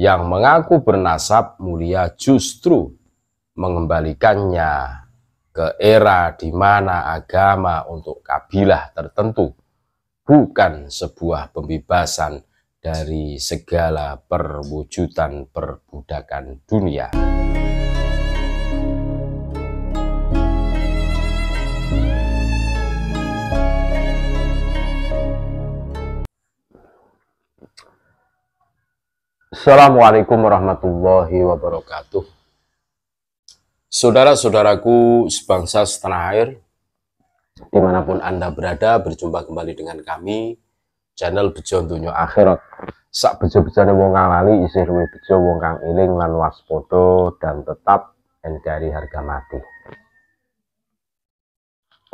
yang mengaku bernasab mulia justru mengembalikannya ke era di mana agama untuk kabilah tertentu bukan sebuah pembebasan dari segala perwujudan perbudakan dunia. Assalamualaikum warahmatullahi wabarakatuh. Saudara-saudaraku sebangsa setanah air, dimanapun Anda berada, berjumpa kembali dengan kami, channel Bejo Dunia Akhirat. Sak bejo bejo wong ngalali isih rumi bejo wong kang iling lan waspodo dan tetap NKRI harga mati.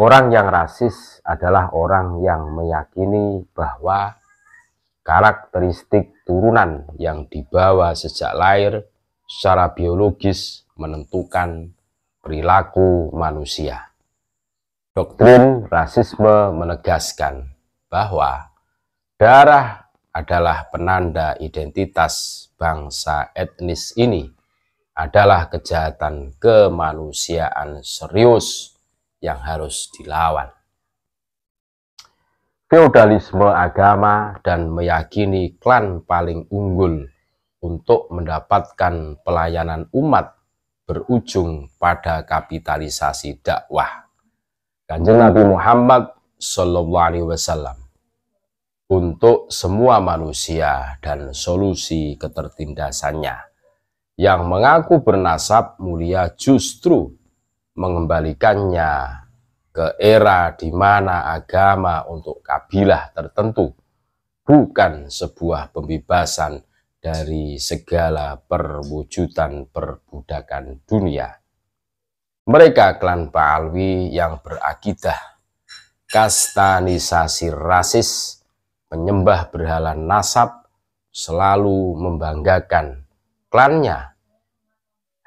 Orang yang rasis adalah orang yang meyakini bahwa karakteristik turunan yang dibawa sejak lahir secara biologis menentukan perilaku manusia. Doktrin rasisme menegaskan bahwa darah adalah penanda identitas bangsa etnis ini adalah kejahatan kemanusiaan serius yang harus dilawan feodalisme agama dan meyakini klan paling unggul untuk mendapatkan pelayanan umat berujung pada kapitalisasi dakwah. Kanjeng Nabi Muhammad Shallallahu Alaihi Wasallam untuk semua manusia dan solusi ketertindasannya yang mengaku bernasab mulia justru mengembalikannya ke era di mana agama untuk kabilah tertentu bukan sebuah pembebasan dari segala perwujudan perbudakan dunia. Mereka klan Baalwi yang berakidah kastanisasi rasis, penyembah berhala nasab, selalu membanggakan klannya.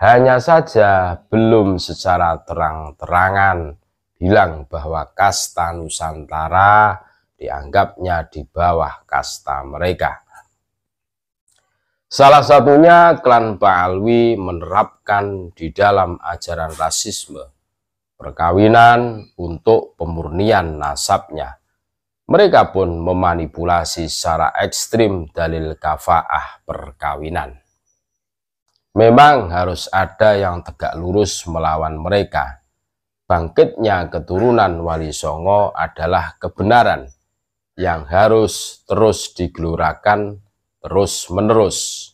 Hanya saja belum secara terang-terangan bilang bahwa kasta Nusantara dianggapnya di bawah kasta mereka. Salah satunya klan Baalwi menerapkan di dalam ajaran rasisme perkawinan untuk pemurnian nasabnya. Mereka pun memanipulasi secara ekstrim dalil kafaah perkawinan. Memang harus ada yang tegak lurus melawan mereka, bangkitnya keturunan Wali Songo adalah kebenaran yang harus terus digelurakan terus-menerus.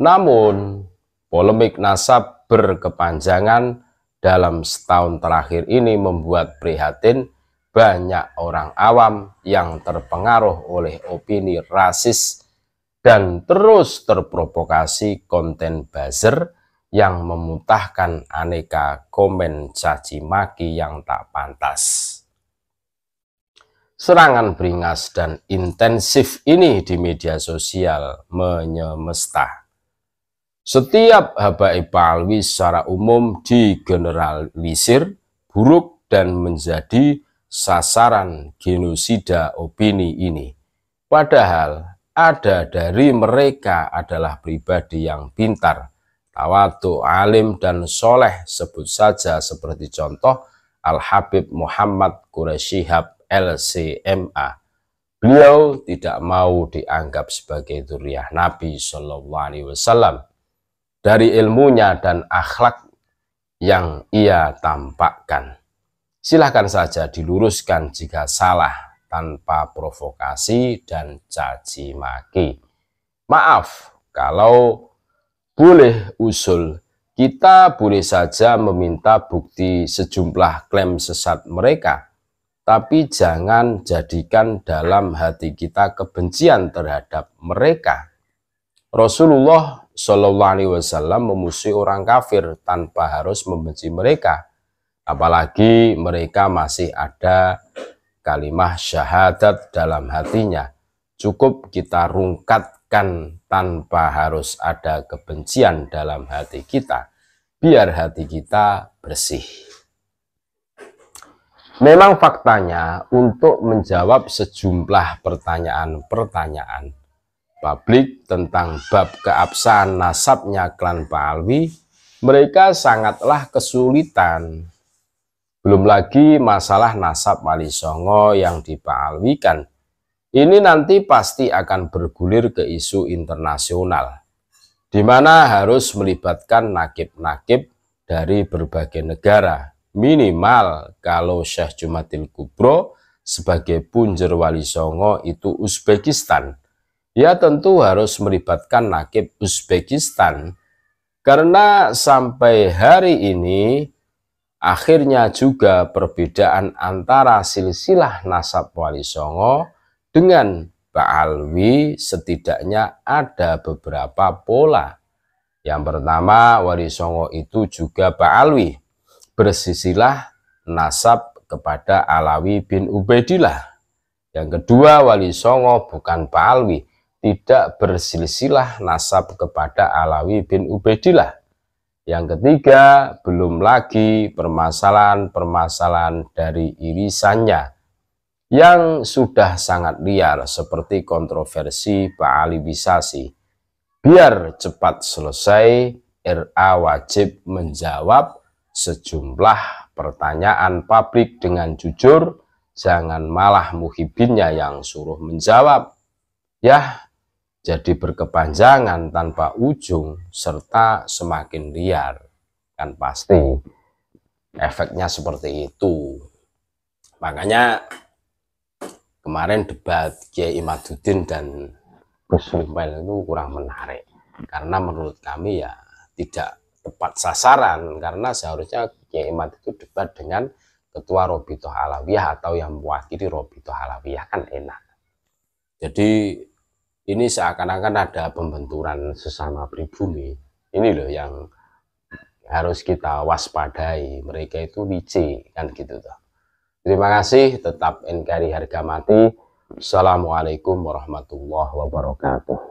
Namun, polemik nasab berkepanjangan dalam setahun terakhir ini membuat prihatin banyak orang awam yang terpengaruh oleh opini rasis dan terus terprovokasi konten buzzer yang memuntahkan aneka komen caci maki yang tak pantas. Serangan beringas dan intensif ini di media sosial menyemesta. Setiap habaib palwi secara umum digeneralisir buruk dan menjadi sasaran genosida opini ini. Padahal ada dari mereka adalah pribadi yang pintar, tawadu, alim, dan soleh. Sebut saja seperti contoh Al-Habib Muhammad Quraisyihab LCMA. Beliau tidak mau dianggap sebagai duriah Nabi Shallallahu Alaihi Wasallam dari ilmunya dan akhlak yang ia tampakkan. Silahkan saja diluruskan jika salah tanpa provokasi dan caci maki. Maaf kalau boleh usul. Kita boleh saja meminta bukti sejumlah klaim sesat mereka, tapi jangan jadikan dalam hati kita kebencian terhadap mereka. Rasulullah saw memusuhi orang kafir tanpa harus membenci mereka, apalagi mereka masih ada kalimah syahadat dalam hatinya. Cukup kita rungkatkan tanpa harus ada kebencian dalam hati kita, biar hati kita bersih. Memang faktanya untuk menjawab sejumlah pertanyaan-pertanyaan publik tentang bab keabsahan nasabnya klan Pak Alwi, mereka sangatlah kesulitan. Belum lagi masalah nasab Wali Songo yang dipaalwikan ini nanti pasti akan bergulir ke isu internasional, di mana harus melibatkan nakib-nakib dari berbagai negara. Minimal kalau Syekh Jumatil Kubro sebagai punjer wali songo itu Uzbekistan. Ya tentu harus melibatkan nakib Uzbekistan karena sampai hari ini akhirnya juga perbedaan antara silsilah nasab wali songo dengan Ba'alwi setidaknya ada beberapa pola. Yang pertama, Wali Songo itu juga Ba'alwi. Bersisilah nasab kepada Alawi bin Ubaidillah. Yang kedua, Wali Songo bukan Ba'alwi, tidak bersilsilah nasab kepada Alawi bin Ubaidillah. Yang ketiga, belum lagi permasalahan-permasalahan dari irisannya yang sudah sangat liar seperti kontroversi Pak Ali Bisasi. Biar cepat selesai, RA wajib menjawab sejumlah pertanyaan publik dengan jujur, jangan malah muhibinnya yang suruh menjawab. Yah, jadi berkepanjangan tanpa ujung serta semakin liar. Kan pasti efeknya seperti itu. Makanya kemarin debat Kiai Imaduddin dan Gus Mimpel itu kurang menarik karena menurut kami ya tidak tepat sasaran karena seharusnya Kiai Imad itu debat dengan ketua Robito Alawiyah atau yang mewakili Robito Alawiyah kan enak jadi ini seakan-akan ada pembenturan sesama pribumi ini loh yang harus kita waspadai mereka itu licik kan gitu tuh Terima kasih, tetap NKRI harga mati. Assalamualaikum warahmatullahi wabarakatuh.